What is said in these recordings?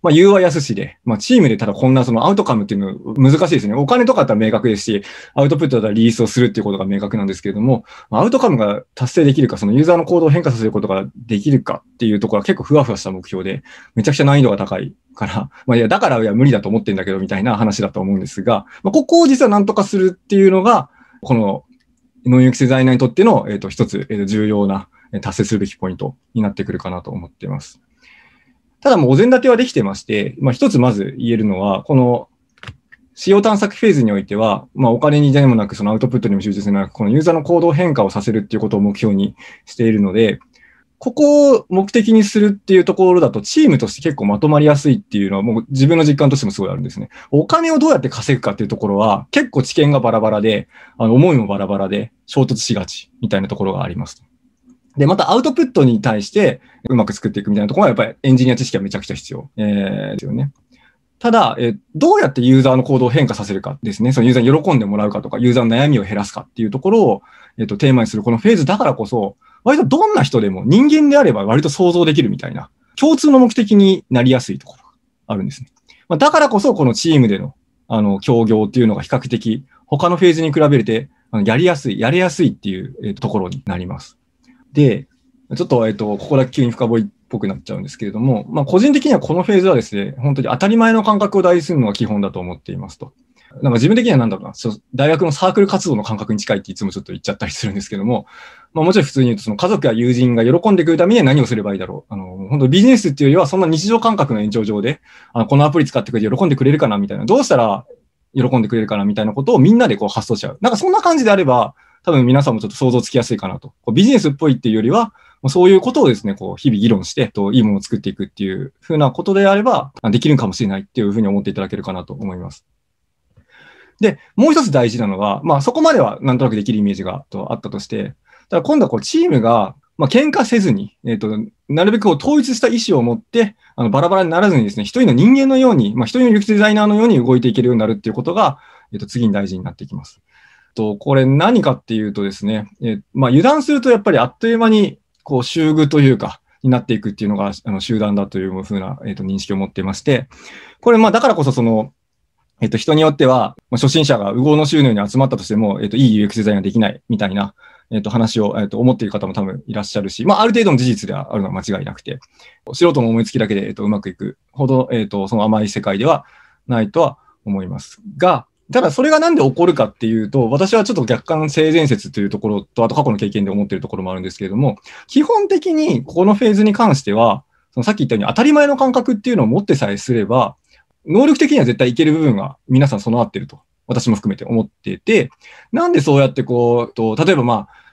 まあ、言うは安しで、まあ、チームでただこんなそのアウトカムっていうの難しいですね。お金とかだったら明確ですし、アウトプットだったらリリースをするっていうことが明確なんですけれども、アウトカムが達成できるか、そのユーザーの行動を変化させることができるかっていうところは結構ふわふわした目標で、めちゃくちゃ難易度が高いから、まあ、いや、だからいや無理だと思ってんだけどみたいな話だと思うんですが、まあ、ここを実はなんとかするっていうのが、この農業規制財内にとっての、えっ、と、一つ、えー、重要な達成するべきポイントになってくるかなと思っています。ただもうお膳立てはできてまして、まあ、一つまず言えるのは、この使用探索フェーズにおいては、まあ、お金にでもなく、そのアウトプットにも集中せなく、このユーザーの行動変化をさせるっていうことを目標にしているので、ここを目的にするっていうところだと、チームとして結構まとまりやすいっていうのは、もう自分の実感としてもすごいあるんですね。お金をどうやって稼ぐかっていうところは、結構知見がバラバラで、あの思いもバラバラで、衝突しがちみたいなところがあります。で、またアウトプットに対してうまく作っていくみたいなところはやっぱりエンジニア知識はめちゃくちゃ必要、えー、ですよね。ただ、えー、どうやってユーザーの行動を変化させるかですね。そのユーザーに喜んでもらうかとか、ユーザーの悩みを減らすかっていうところを、えっ、ー、と、テーマにするこのフェーズだからこそ、割とどんな人でも人間であれば割と想像できるみたいな、共通の目的になりやすいところがあるんですね。まあ、だからこそ、このチームでの、あの、協業っていうのが比較的、他のフェーズに比べて、やりやすい、やりやすいっていうところになります。で、ちょっと、えっと、ここだけ急に深掘りっぽくなっちゃうんですけれども、まあ、個人的にはこのフェーズはですね、本当に当たり前の感覚を大事にするのが基本だと思っていますと。なんか自分的には何だろうな、大学のサークル活動の感覚に近いっていつもちょっと言っちゃったりするんですけども、まあ、もちろん普通に言うと、その家族や友人が喜んでくるためには何をすればいいだろう。あの、本当ビジネスっていうよりは、そんな日常感覚の延長上で、あのこのアプリ使ってくれて喜んでくれるかなみたいな、どうしたら喜んでくれるかなみたいなことをみんなでこう発想しちゃう。なんかそんな感じであれば、多分皆さんもちょっと想像つきやすいかなと。こうビジネスっぽいっていうよりは、そういうことをですね、こう、日々議論して、と、いいものを作っていくっていうふうなことであれば、できるかもしれないっていうふうに思っていただけるかなと思います。で、もう一つ大事なのは、まあそこまではなんとなくできるイメージがとあったとして、ただ今度はこうチームが、まあ喧嘩せずに、えっ、ー、と、なるべく統一した意思を持って、あのバラバラにならずにですね、一人の人間のように、まあ一人のユーデザイナーのように動いていけるようになるっていうことが、えっ、ー、と、次に大事になっていきます。と、これ何かっていうとですね、えまあ、油断するとやっぱりあっという間に、こう、集具というか、になっていくっていうのが、あの、集団だというふうな、えっ、ー、と、認識を持っていまして、これ、まあ、だからこそ、その、えっ、ー、と、人によっては、まあ、初心者が右往の収入に集まったとしても、えっ、と、いい UX デザインができないみたいな、えっ、と、話を、えっ、と、思っている方も多分いらっしゃるし、まあ、ある程度の事実ではあるのは間違いなくて、素人の思いつきだけで、えっ、と、うまくいくほど、えっ、と、その甘い世界ではないとは思いますが、ただそれがなんで起こるかっていうと、私はちょっと逆観性善説というところと、あと過去の経験で思ってるところもあるんですけれども、基本的にこのフェーズに関しては、そのさっき言ったように当たり前の感覚っていうのを持ってさえすれば、能力的には絶対いける部分が皆さん備わってると、私も含めて思っていて、なんでそうやってこう、と例えばまあ、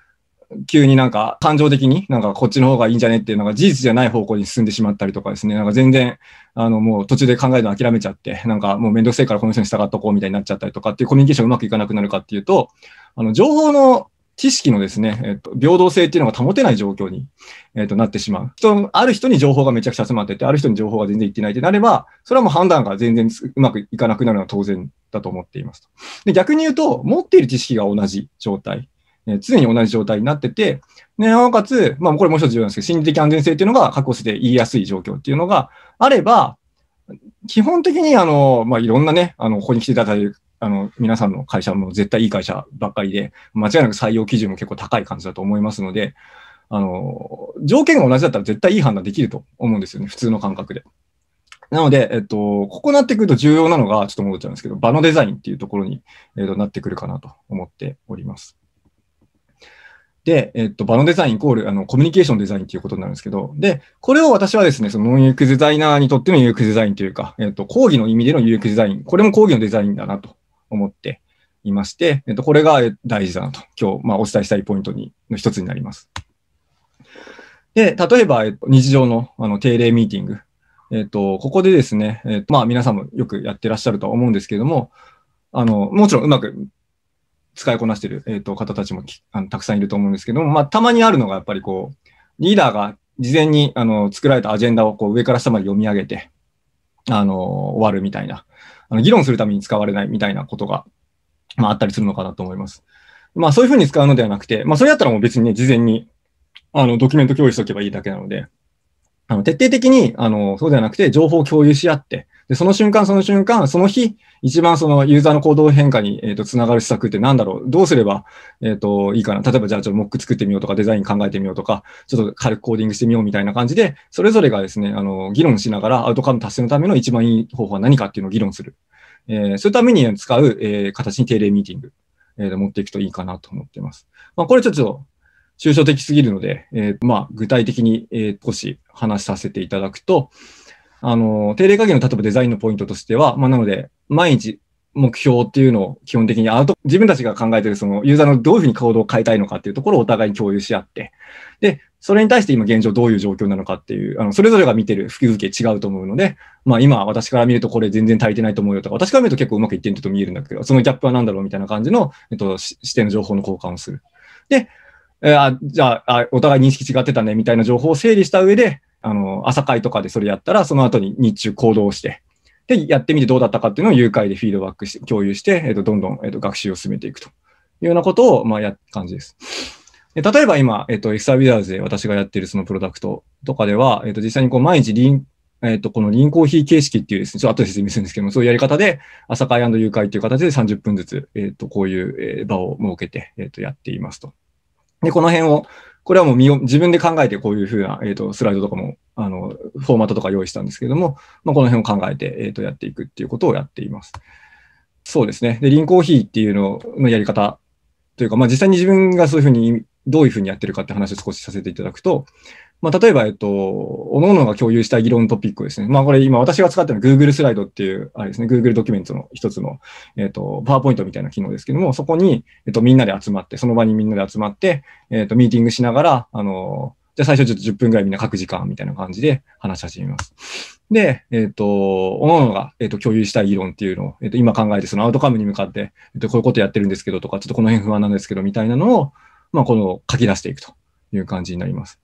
急になんか感情的になんかこっちの方がいいんじゃねっていうのが事実じゃない方向に進んでしまったりとかですね、なんか全然、あのもう途中で考えるの諦めちゃって、なんかもうめんどくせえからこの人に従っとこうみたいになっちゃったりとかっていうコミュニケーションうまくいかなくなるかっていうと、あの情報の知識のですね、えっと、平等性っていうのが保てない状況に、えっと、なってしまう。人、ある人に情報がめちゃくちゃ集まってて、ある人に情報が全然いってないってなれば、それはもう判断が全然うまくいかなくなるのは当然だと思っています。で、逆に言うと、持っている知識が同じ状態。え常に同じ状態になってて、でなおかつ、まあ、これもう一つ重要なんですけど、心理的安全性っていうのが確保して言いやすい状況っていうのがあれば、基本的にあの、まあ、いろんなね、あのここに来ていただいてあの、皆さんの会社も絶対いい会社ばっかりで、間違いなく採用基準も結構高い感じだと思いますので、あの、条件が同じだったら絶対いい判断できると思うんですよね、普通の感覚で。なので、えっと、ここなってくると重要なのが、ちょっと戻っちゃうんですけど、場のデザインっていうところに、えっと、なってくるかなと思っております。で、えっと、場のデザインイコールあのコミュニケーションデザインということになるんですけど、で、これを私はですね、その有力デザイナーにとっての有力デザインというか、えっと、講義の意味での有力デザイン、これも講義のデザインだなと思っていまして、えっと、これが大事だなと、今日、まあ、お伝えしたいポイントにの一つになります。で、例えば、えっと、日常のあの定例ミーティング。えっと、ここでですね、えっと、まあ、皆さんもよくやってらっしゃるとは思うんですけれども、あの、もちろんうまく使いこなしてる、えー、と方たちもあのたくさんいると思うんですけども、まあ、たまにあるのがやっぱりこう、リーダーが事前にあの作られたアジェンダをこう上から下まで読み上げて、あの、終わるみたいな、あの議論するために使われないみたいなことが、まあ、あったりするのかなと思います。まあ、そういうふうに使うのではなくて、まあ、それやったらもう別にね、事前に、あの、ドキュメント共有しとけばいいだけなので、あの、徹底的に、あの、そうではなくて、情報を共有し合って、で、その瞬間、その瞬間、その日、一番そのユーザーの行動変化に、えっ、ー、と、つながる施策って何だろうどうすれば、えっ、ー、と、いいかな例えば、じゃあ、ちょっとモック作ってみようとか、デザイン考えてみようとか、ちょっと軽くコーディングしてみようみたいな感じで、それぞれがですね、あの、議論しながら、アウトカム達成のための一番いい方法は何かっていうのを議論する。えー、そういうために使う、えー、形に定例ミーティング、えー、持っていくといいかなと思っています。まあ、これちょっと、抽象的すぎるので、えー、まあ、具体的に、え少し話させていただくと、あの、定例会議の例えばデザインのポイントとしては、まあ、なので、毎日目標っていうのを基本的にアウト、自分たちが考えているそのユーザーのどういうふうに行動を変えたいのかっていうところをお互いに共有し合って、で、それに対して今現状どういう状況なのかっていう、あの、それぞれが見てるき付け違うと思うので、まあ今私から見るとこれ全然足りてないと思うよとか、私から見ると結構うまくいってんと見えるんだけど、そのギャップは何だろうみたいな感じの、えっと、視点の情報の交換をする。で、えあじゃあお互い認識違ってたねみたいな情報を整理した上で、あの朝会とかでそれやったら、その後に日中行動して、で、やってみてどうだったかっていうのを誘拐でフィードバックして、共有して、えっ、ー、と、どんどん、えっ、ー、と、学習を進めていくというようなことを、まあ、や、感じです。で例えば今、えっ、ー、と、エクサビダーズで私がやっているそのプロダクトとかでは、えっ、と、実際にこう、毎日リン、えっ、と、このリンコーヒー形式っていうですね、ちょっと後で説明するんですけども、そういうやり方で、朝会誘拐という形で30分ずつ、えっ、と、こういう場を設けて、えっ、と、やっていますと。で、この辺を、これはもう自分で考えてこういうふうな、えっ、ー、と、スライドとかも、あの、フォーマットとか用意したんですけども、まあ、この辺を考えて、えっ、ー、と、やっていくっていうことをやっています。そうですね。で、リンコーヒーっていうののやり方というか、まあ、実際に自分がそういうふうに、どういうふうにやってるかって話を少しさせていただくと、まあ、例えば、えっと、おのおのが共有したい議論トピックですね。まあ、これ今私が使ってるのは Google スライドっていう、あれですね、Google ドキュメントの一つの、えっと、パワーポイントみたいな機能ですけども、そこに、えっと、みんなで集まって、その場にみんなで集まって、えっと、ミーティングしながら、あの、じゃあ最初ちょっと10分ぐらいみんな書く時間みたいな感じで話し始めます。で、えっ、ー、と、おのおのが、えっ、ー、と、共有したい議論っていうのを、えっ、ー、と、今考えて、そのアウトカムに向かって、えっ、と、こういうことやってるんですけどとか、ちょっとこの辺不安なんですけどみたいなのを、まあ、この書き出していくという感じになります。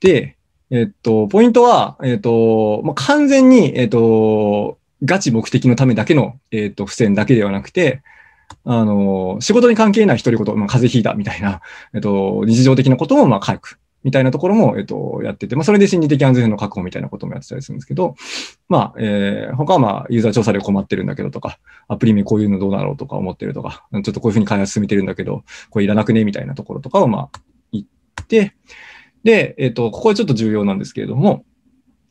で、えっと、ポイントは、えっと、まあ、完全に、えっと、ガチ目的のためだけの、えっと、付箋だけではなくて、あの、仕事に関係ない独り言、まあ、風邪ひいたみたいな、えっと、日常的なことも、まあ、書く。みたいなところも、えっと、やってて、まあ、それで心理的安全性の確保みたいなこともやってたりするんですけど、まあ、えー、他はまあ、ユーザー調査で困ってるんだけどとか、アプリ名こういうのどうだろうとか思ってるとか、ちょっとこういうふうに開発進めてるんだけど、これいらなくねみたいなところとかをまあ、言って、で、えっ、ー、と、ここはちょっと重要なんですけれども、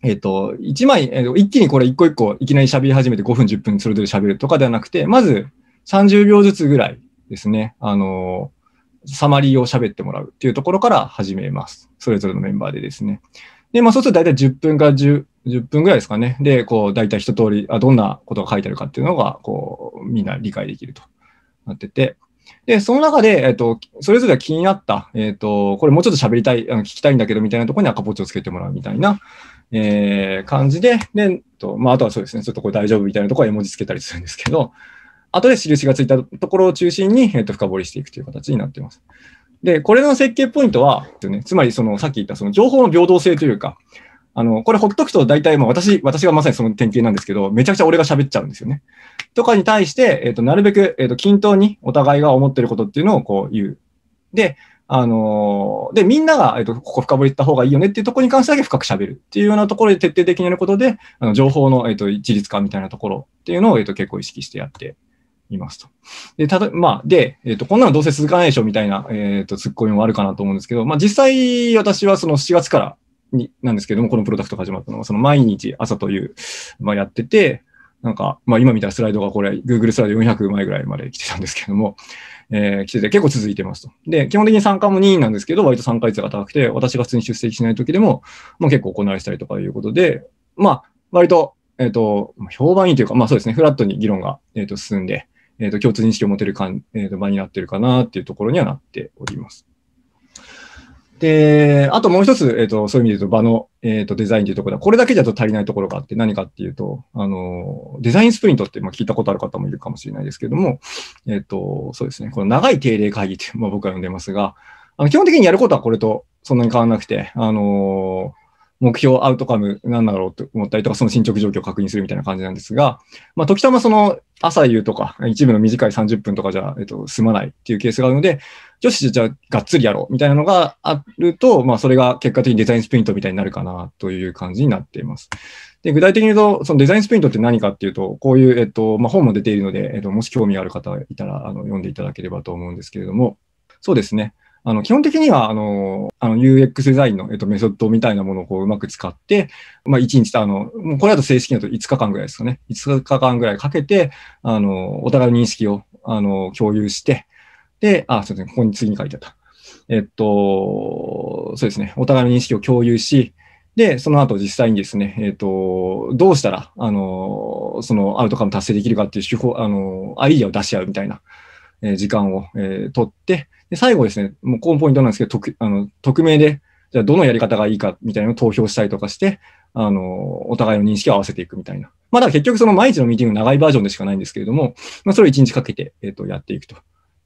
えっ、ー、と、1枚、えー、一気にこれ一個一個いきなり喋り始めて5分、10分それぞれ喋るとかではなくて、まず30秒ずつぐらいですね、あのサマリーを喋ってもらうっていうところから始めます。それぞれのメンバーでですね。で、まあそうすると大体10分から 10, 10分ぐらいですかね。で、こう大体一通り、あ、どんなことが書いてあるかっていうのが、こう、みんな理解できるとなってて。で、その中で、えっ、ー、と、それぞれが気になった、えっ、ー、と、これもうちょっと喋りたい、あの聞きたいんだけど、みたいなところに赤ポチをつけてもらうみたいな、えー、感じで、で、とまあ、あとはそうですね、ちょっとこれ大丈夫みたいなところは絵文字つけたりするんですけど、後で印がついたところを中心に、えっ、ー、と、深掘りしていくという形になっています。で、これの設計ポイントは、ね、つまりそのさっき言ったその情報の平等性というか、あの、これほっとくと大体、まあ私、私がまさにその典型なんですけど、めちゃくちゃ俺が喋っちゃうんですよね。とかに対して、えっ、ー、と、なるべく、えっ、ー、と、均等にお互いが思ってることっていうのをこう言う。で、あのー、で、みんなが、えっ、と、ここ深掘りった方がいいよねっていうところに関してだけ深く喋るっていうようなところで徹底的にやることで、あの、情報の、えっ、と、一律化みたいなところっていうのを、えっ、と、結構意識してやっていますと。で、たと、まあ、で、えっ、ー、と、こんなのどうせ続かないでしょみたいな、えっ、ー、と、ツッコミもあるかなと思うんですけど、まあ、実際、私はその7月から、になんですけども、このプロダクトが始まったのは、その毎日朝という、まあ、やってて、なんか、まあ、今見たスライドがこれ、Google スライド400枚ぐらいまで来てたんですけども、えー、来てて結構続いてますと。で、基本的に参加も任意なんですけど、割と参加率が高くて、私が普通に出席しない時でも、もう結構行われたりとかいうことで、まあ、割と、えっ、ー、と、評判いいというか、まあそうですね、フラットに議論が、えー、と進んで、えっ、ー、と、共通認識を持てるかん、えっ、と、場になってるかなっていうところにはなっております。で、あともう一つ、えっ、ー、と、そういう意味で言うと場の、えっ、ー、と、デザインというところだ。これだけじゃと足りないところがあって何かっていうと、あの、デザインスプリントって、まあ、聞いたことある方もいるかもしれないですけども、えっ、ー、と、そうですね、この長い定例会議って、まあ、僕は呼んでますが、あの基本的にやることはこれとそんなに変わらなくて、あの目標、アウトカム、なんだろうと思ったりとか、その進捗状況を確認するみたいな感じなんですが、まあ、時たまその朝夕とか、一部の短い30分とかじゃ、えっと、済まないっていうケースがあるので、よし、じゃあ、がっつりやろうみたいなのがあると、まあ、それが結果的にデザインスプリントみたいになるかなという感じになっています。で具体的に言うと、そのデザインスプリントって何かっていうと、こういう、えっとまあ、本も出ているので、えっと、もし興味ある方いたらあの読んでいただければと思うんですけれども、そうですね。あの基本的にはあのあの UX デザインの、えっと、メソッドみたいなものをこううまく使って、まあ、1日あの、もうこれだと正式だと5日間ぐらいですかね、5日間ぐらいかけて、あのお互いの認識をあの共有して、で、あ、すみません、ここに次に書いてあった。えっと、そうですね、お互いの認識を共有し、で、その後実際にですね、えっ、と、どうしたら、あの、そのアウトカム達成できるかっていう手法、あの、アイディアを出し合うみたいな、えー、時間を、えー、取って、で、最後ですね、もうこのポイントなんですけど、とあの匿名で、じゃあどのやり方がいいかみたいなのを投票したりとかして、あの、お互いの認識を合わせていくみたいな。まあ、だから結局その毎日のミーティング長いバージョンでしかないんですけれども、まあ、それを1日かけて、えっ、ー、と、やっていくと。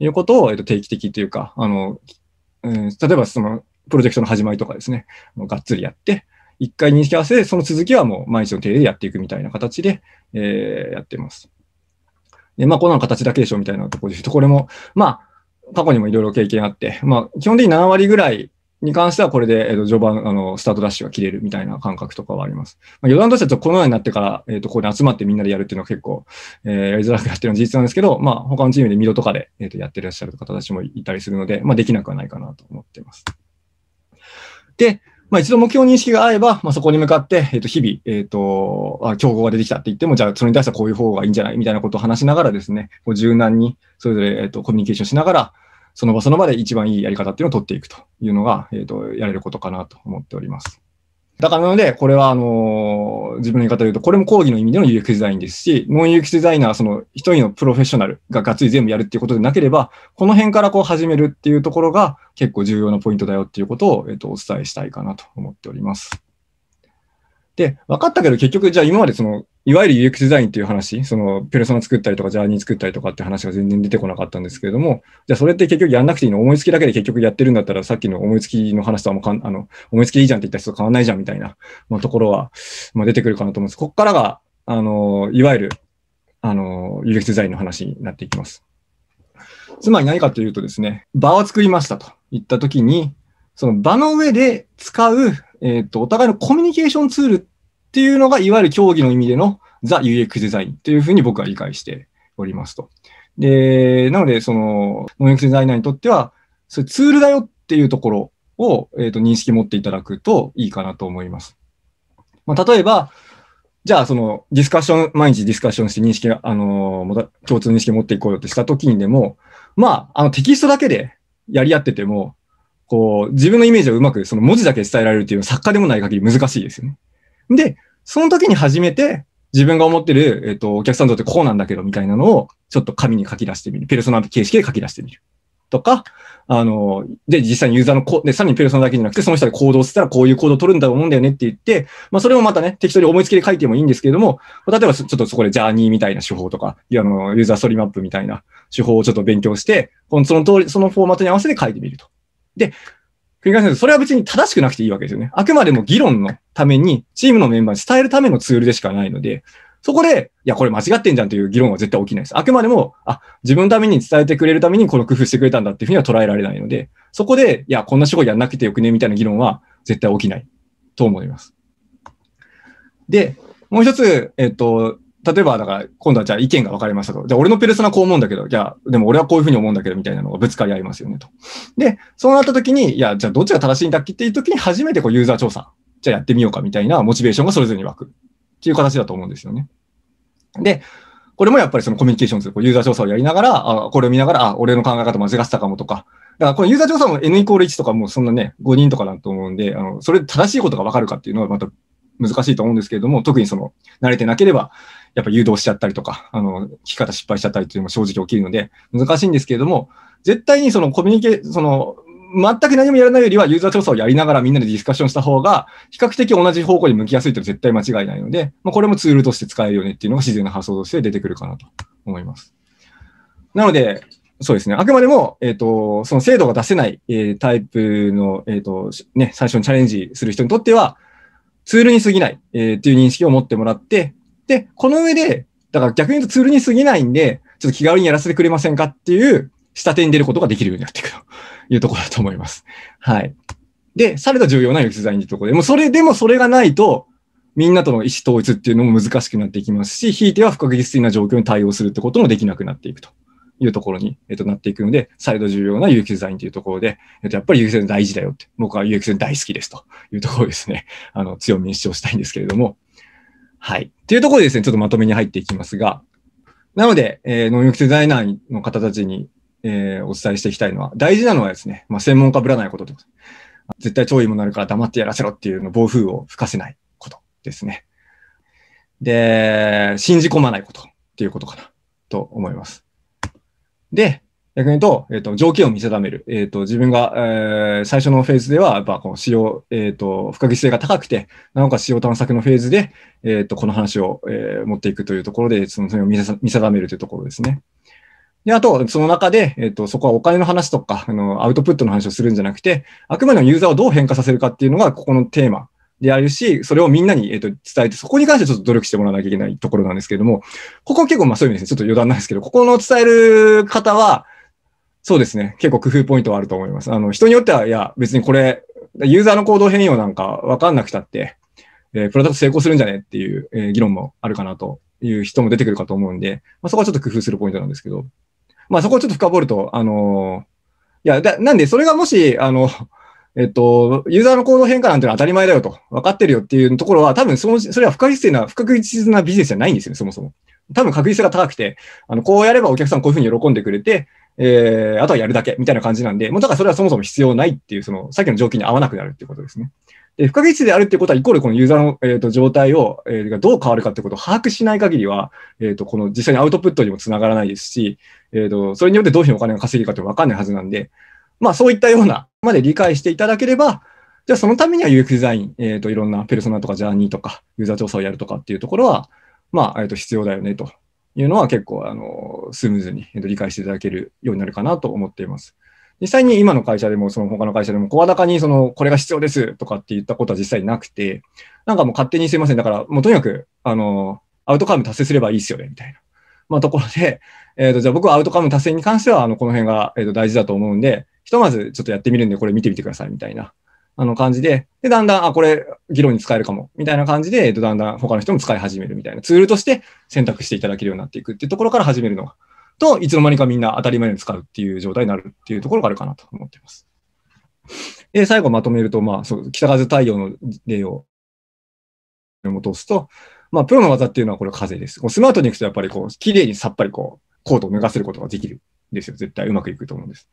いうことを、えっと、定期的というか、あの、うん、例えばその、プロジェクトの始まりとかですね、がっつりやって、一回認識合わせその続きはもう毎日の定例でやっていくみたいな形で、えー、やっています。で、まあ、このな形だけでしょうみたいなところですと、これも、まあ、過去にもいろいろ経験あって、まあ、基本的に7割ぐらいに関してはこれで、えー、と序盤あのスタートダッシュが切れるみたいな感覚とかはあります。まあ、余談としてはこのようになってから、えー、とここに集まってみんなでやるっていうのは結構、えー、やりづらくなってるのは事実なんですけど、まあ、他のチームでミドとかで、えー、とやってらっしゃる方たちもいたりするので、まあ、できなくはないかなと思っています。で、まあ、一度目標認識が合えば、まあ、そこに向かって、えっ、ー、と、日々、えっ、ー、と、あ、競合が出てきたって言っても、じゃあ、それに対してはこういう方がいいんじゃないみたいなことを話しながらですね、こう柔軟に、それぞれ、えっ、ー、と、コミュニケーションしながら、その場その場で一番いいやり方っていうのを取っていくというのが、えーと、やれることかなと思っております。だからなので、これはあの自分の言い方で言うと、これも講義の意味での UX デザインですし、ノン UX デザイナー、その一人のプロフェッショナルががっつり全部やるっていうことでなければ、この辺からこう始めるっていうところが結構重要なポイントだよっていうことを、えっと、とお伝えしたいかなと思っております。で、分かったけど結局じゃあ今までそのいわゆる UX デザインっていう話、そのペルソナ作ったりとか、ジャーニー作ったりとかって話が全然出てこなかったんですけれども、じゃあそれって結局やんなくていいの、思いつきだけで結局やってるんだったら、さっきの思いつきの話とはもうかんあの思いつきいいじゃんって言った人と変わんないじゃんみたいな、まあ、ところは、まあ、出てくるかなと思うんです。ここからが、あのいわゆるあの UX デザインの話になっていきます。つまり何かというとですね、場を作りましたと言ったときに、その場の上で使う、えっ、ー、と、お互いのコミュニケーションツールっていうのが、いわゆる競技の意味でのザ・ UX デザインというふうに僕は理解しておりますと。で、なので、その、ノン u デザイナーにとっては、それツールだよっていうところを、えー、と認識持っていただくといいかなと思います。まあ、例えば、じゃあ、その、ディスカッション、毎日ディスカッションして認識、あの、共通認識持っていこうよってした時にでも、まあ、あの、テキストだけでやり合ってても、こう、自分のイメージをうまく、その文字だけ伝えられるっていうのは作家でもない限り難しいですよね。で、その時に初めて、自分が思ってる、えっ、ー、と、お客さんとってこうなんだけど、みたいなのを、ちょっと紙に書き出してみる。ペルソナ形式で書き出してみる。とか、あの、で、実際にユーザーのこ、で、さらにペルソナだけじゃなくて、その人で行動したらこういう行動を取るんだと思うんだよねって言って、まあ、それもまたね、適当に思いつきで書いてもいいんですけれども、例えばちょっとそこでジャーニーみたいな手法とか、あの、ユーザーストリーマップみたいな手法をちょっと勉強して、その通り、そのフォーマットに合わせて書いてみると。で、繰り返すそれは別に正しくなくていいわけですよね。あくまでも議論のために、チームのメンバーに伝えるためのツールでしかないので、そこで、いや、これ間違ってんじゃんという議論は絶対起きないです。あくまでも、あ、自分のために伝えてくれるためにこの工夫してくれたんだっていうふうには捉えられないので、そこで、いや、こんな仕事やんなくてよくね、みたいな議論は絶対起きないと思います。で、もう一つ、えっと、例えば、だから、今度はじゃあ意見が分かれましたと。じゃあ、俺のペルソナこう思うんだけど、じゃあ、でも俺はこういうふうに思うんだけど、みたいなのがぶつかり合いますよね、と。で、そうなった時に、いや、じゃあ、どっちが正しいんだっけっていう時に、初めてこう、ユーザー調査、じゃあやってみようか、みたいなモチベーションがそれぞれに湧く。っていう形だと思うんですよね。で、これもやっぱりそのコミュニケーションする、ユーザー調査をやりながら、あこれを見ながら、あ、俺の考え方間違ってたかもとか、だからこのユーザー調査も N イコール1とかもそんなね、5人とかだと思うんで、あの、それ正しいことがわかるかっていうのはまた難しいと思うんですけれども、特にその、慣れてなければ、やっぱ誘導しちゃったりとか、あの、聞き方失敗しちゃったりというのも正直起きるので、難しいんですけれども、絶対にそのコミュニケーション、その、全く何もやらないよりはユーザー調査をやりながらみんなでディスカッションした方が、比較的同じ方向に向きやすいというのは絶対間違いないので、まあ、これもツールとして使えるよねっていうのが自然な発想として出てくるかなと思います。なので、そうですね。あくまでも、えっ、ー、と、その精度が出せない、えー、タイプの、えっ、ー、と、ね、最初にチャレンジする人にとっては、ツールに過ぎない、えー、っていう認識を持ってもらって、で、この上で、だから逆に言うとツールに過ぎないんで、ちょっと気軽にやらせてくれませんかっていう、下手に出ることができるようになっていくと いうところだと思います。はい。で、された重要な有機デザインというところで、もうそれでもそれがないと、みんなとの意思統一っていうのも難しくなっていきますし、ひいては不確実的な状況に対応するってこともできなくなっていくというところに、えっと、なっていくので、再度重要な有機デザインというところで、えっと、やっぱり有機デザイン大事だよって、僕は有機デザイン大好きですというところですね、あの、強みに主張したいんですけれども、はい。というところでですね、ちょっとまとめに入っていきますが、なので、えー、能力デザイナーの方たちに、えー、お伝えしていきたいのは、大事なのはですね、まあ、専門家ぶらないことで絶対超いいものあるから黙ってやらせろっていうの暴風を吹かせないことですね。で、信じ込まないことっていうことかなと思います。で、逆に言うと、えっ、ー、と、条件を見定める。えっ、ー、と、自分が、えー、最初のフェーズでは、やっぱ、この使用、えっ、ー、と、不確実性が高くて、なおかつ使用探索のフェーズで、えっ、と、この話を、え持っていくというところで、その、それを見定めるというところですね。で、あと、その中で、えっ、と、そこはお金の話とか、あの、アウトプットの話をするんじゃなくて、あくまでもユーザーをどう変化させるかっていうのが、ここのテーマであるし、それをみんなに、えー、と伝えて、そこに関してちょっと努力してもらわなきゃいけないところなんですけれども、ここ結構まあそういう意味ですね、ちょっと余談なんですけど、ここの伝える方は、そうですね。結構工夫ポイントはあると思います。あの、人によっては、いや、別にこれ、ユーザーの行動変容なんかわかんなくたって、えー、プロダクト成功するんじゃねっていう、えー、議論もあるかなという人も出てくるかと思うんで、まあ、そこはちょっと工夫するポイントなんですけど、まあ、そこをちょっと深掘ると、あのー、いや、だ、なんで、それがもし、あの、えっと、ユーザーの行動変化なんてのは当たり前だよと、分かってるよっていうところは、多分その、それは不確実な、不確実なビジネスじゃないんですよね、そもそも。多分確率が高くて、あの、こうやればお客さんこういうふうに喜んでくれて、えー、あとはやるだけみたいな感じなんで、もうだからそれはそもそも必要ないっていう、その、さっきの条件に合わなくなるっていうことですね。で、不確実であるってことは、イコールこのユーザーの、えーと、状態を、えー、どう変わるかってことを把握しない限りは、えっ、ー、と、この実際にアウトプットにもつながらないですし、えっ、ー、と、それによってどういうふうにお金が稼げるかってわかんないはずなんで、まあそういったようなまで理解していただければ、じゃあそのためには UX デザイン、えっ、ー、と、いろんなペルソナとかジャーニーとか、ユーザー調査をやるとかっていうところは、まあ、えっ、と、必要だよねというのは結構あのスムーズに理解していただけるようになるかなと思っています。実際に今の会社でも、その他の会社でも、声高にそのこれが必要ですとかって言ったことは実際なくて、なんかもう勝手にすいません、だからもうとにかくあのアウトカム達成すればいいですよねみたいな、まあ、ところで、えーと、じゃあ僕はアウトカム達成に関してはあのこの辺が、えー、と大事だと思うんで、ひとまずちょっとやってみるんで、これ見てみてくださいみたいなあの感じで、で、だんだん、あ、これ、議論に使えるかも、みたいな感じで、えっと、だんだん他の人も使い始めるみたいなツールとして選択していただけるようになっていくっていうところから始めるのが、と、いつの間にかみんな当たり前に使うっていう状態になるっていうところがあるかなと思っています。で、最後まとめると、まあ、そう、北風太陽の例を戻すと、まあ、プロの技っていうのはこれ風です。こうスマートに行くとやっぱりこう、綺麗にさっぱりこう、コートを脱がせることができるんですよ。絶対うまくいくと思うんです。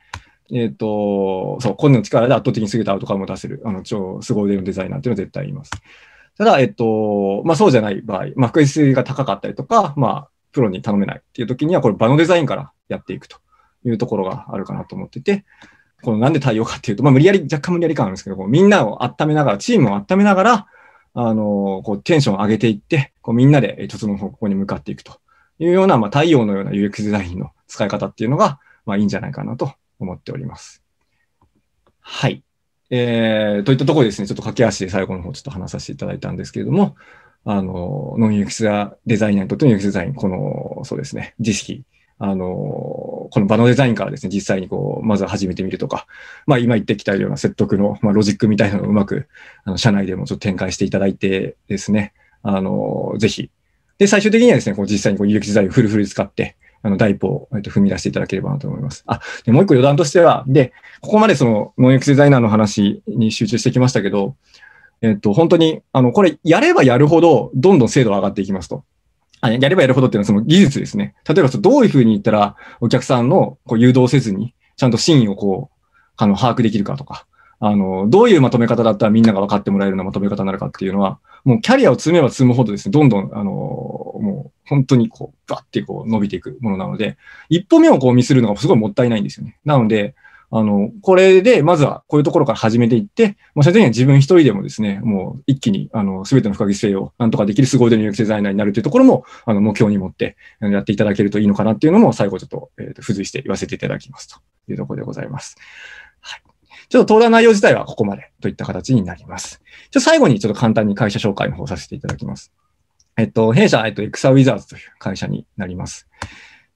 えっ、ー、と、そう、個人の力で圧倒的に優れたアウトカムを出せる、あの、超凄腕のデザイナーっていうのは絶対います。ただ、えっ、ー、と、まあ、そうじゃない場合、まあ、エス性が高かったりとか、まあ、プロに頼めないっていう時には、これ場のデザインからやっていくというところがあるかなと思ってて、このなんで対応かっていうと、まあ、無理やり、若干無理やり感あるんですけど、こうみんなを温めながら、チームを温めながら、あの、こう、テンションを上げていって、こう、みんなで一つの方向に向かっていくというような、まあ、太陽のような UX デザインの使い方っていうのが、まあ、いいんじゃないかなと思っております。はい。えー、といったところですね、ちょっと駆け足で最後の方ちょっと話させていただいたんですけれども、あの、ノンユークスデザイナーにとってのユークスデザイン、この、そうですね、知識、あの、この場のデザインからですね、実際にこう、まずは始めてみるとか、まあ今言ってきたような説得の、まあロジックみたいなのをうまく、あの、社内でもちょっと展開していただいてですね、あの、ぜひ、で、最終的にはですね、こう実際にこう u スデザインをフルフル使って、あの、第一歩を、えっと、踏み出していただければなと思います。あ、で、もう一個余談としては、で、ここまでその、農薬デザイナーの話に集中してきましたけど、えっと、本当に、あの、これ、やればやるほど、どんどん精度が上がっていきますと。あやればやるほどっていうのはその技術ですね。例えば、どういうふうに言ったら、お客さんのこう誘導せずに、ちゃんと真意をこう、あの、把握できるかとか、あの、どういうまとめ方だったらみんなが分かってもらえるようなまとめ方になるかっていうのは、もうキャリアを積めば積むほどですね、どんどん、あの、もう本当にこう、バッてこう伸びていくものなので、一歩目をこうミスるのがすごいもったいないんですよね。なので、あの、これで、まずはこういうところから始めていって、もう最終的には自分一人でもですね、もう一気に、あの、すべての不可欠性をなんとかできる凄腕の有力デザイナーになるというところも、あの、目標に持ってやっていただけるといいのかなっていうのも、最後ちょっと、えっ、ー、と、付随して言わせていただきますというところでございます。はい。ちょっと登壇内容自体はここまでといった形になります。じゃ最後にちょっと簡単に会社紹介の方させていただきます。えっと、弊社、えっと、エクサウィザーズという会社になります。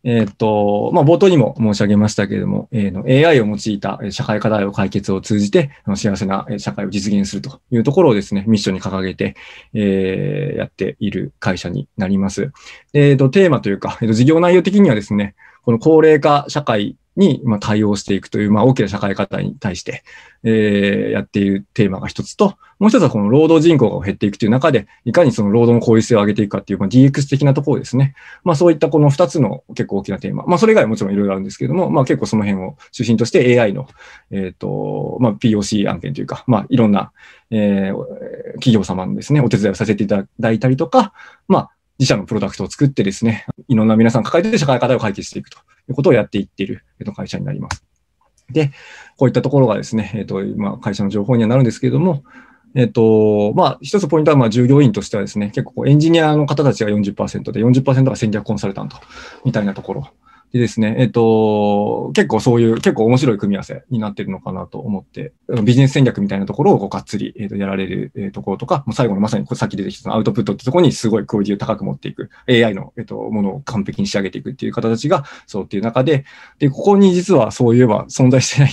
えっと、まあ、冒頭にも申し上げましたけれども、えー、の AI を用いた社会課題を解決を通じて、あの幸せな社会を実現するというところをですね、ミッションに掲げて、えー、やっている会社になります。えっ、と、テーマというか、えっ、と、事業内容的にはですね、この高齢化社会に対応していくという、まあ、大きな社会課題に対して、えー、やっているテーマが一つと、もう一つはこの労働人口が減っていくという中で、いかにその労働の効率性を上げていくかっていう、まあ、DX 的なところですね。まあ、そういったこの二つの結構大きなテーマ。まあ、それ以外もちろんいろいろあるんですけども、まあ、結構その辺を中心として AI の、えっ、ー、と、まあ、POC 案件というか、まあ、いろんな、えー、企業様のですね、お手伝いをさせていただいたりとか、まあ、自社のプロダクトを作ってですね、いろんな皆さん抱えて社会課題を解決していくということをやっていっている、会社になります。で、こういったところがですね、えーとまあ、会社の情報にはなるんですけれども、えっと、まあ、一つポイントは、まあ、従業員としてはですね、結構エンジニアの方たちが40%で、40%が戦略コンサルタントみたいなところでですね、えっと、結構そういう、結構面白い組み合わせになってるのかなと思って、ビジネス戦略みたいなところをこうがっつり、えっと、やられる、えところとか、もう最後のまさにこれさっき出てきたアウトプットってところにすごいクオリティを高く持っていく、AI の、えっと、ものを完璧に仕上げていくっていう方たちが、そうっていう中で、で、ここに実はそういえば存在してない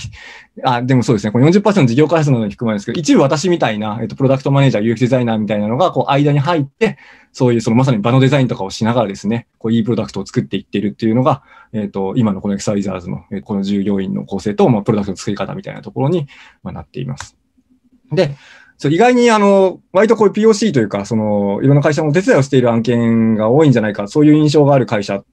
あ、でもそうですね。この40%の事業開発などに含まれるんですけど、一部私みたいな、えっと、プロダクトマネージャー、UX デザイナーみたいなのが、こう、間に入って、そういう、そのまさに場のデザインとかをしながらですね、こう、いいプロダクトを作っていってるっていうのが、えっと、今のこのエクサイザーズの、この従業員の構成と、まあ、プロダクトの作り方みたいなところに、まあ、なっています。で、そ意外に、あの、割とこういう POC というか、その、いろんな会社のお手伝いをしている案件が多いんじゃないか、そういう印象がある会社っ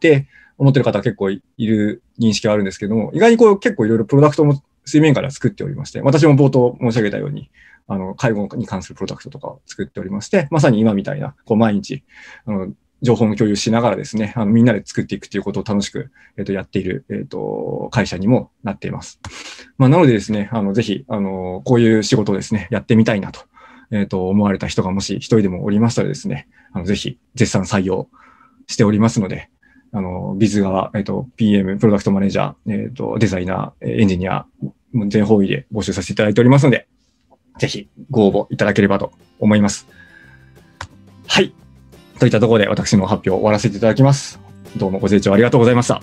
て、思ってる方結構いる認識はあるんですけども、意外にこう結構いろいろプロダクトも水面から作っておりまして、私も冒頭申し上げたように、あの、介護に関するプロダクトとかを作っておりまして、まさに今みたいな、こう毎日、あの、情報の共有しながらですね、あの、みんなで作っていくということを楽しく、えっ、と、やっている、えっ、と、会社にもなっています。まあ、なのでですね、あの、ぜひ、あの、こういう仕事をですね、やってみたいなと、えっ、と、思われた人がもし一人でもおりましたらですね、あの、ぜひ、絶賛採用しておりますので、あの、ビズが、えっ、ー、と、PM、プロダクトマネージャー、えっ、ー、と、デザイナー、エンジニア、全方位で募集させていただいておりますので、ぜひご応募いただければと思います。はい。といったところで私の発表を終わらせていただきます。どうもご清聴ありがとうございました。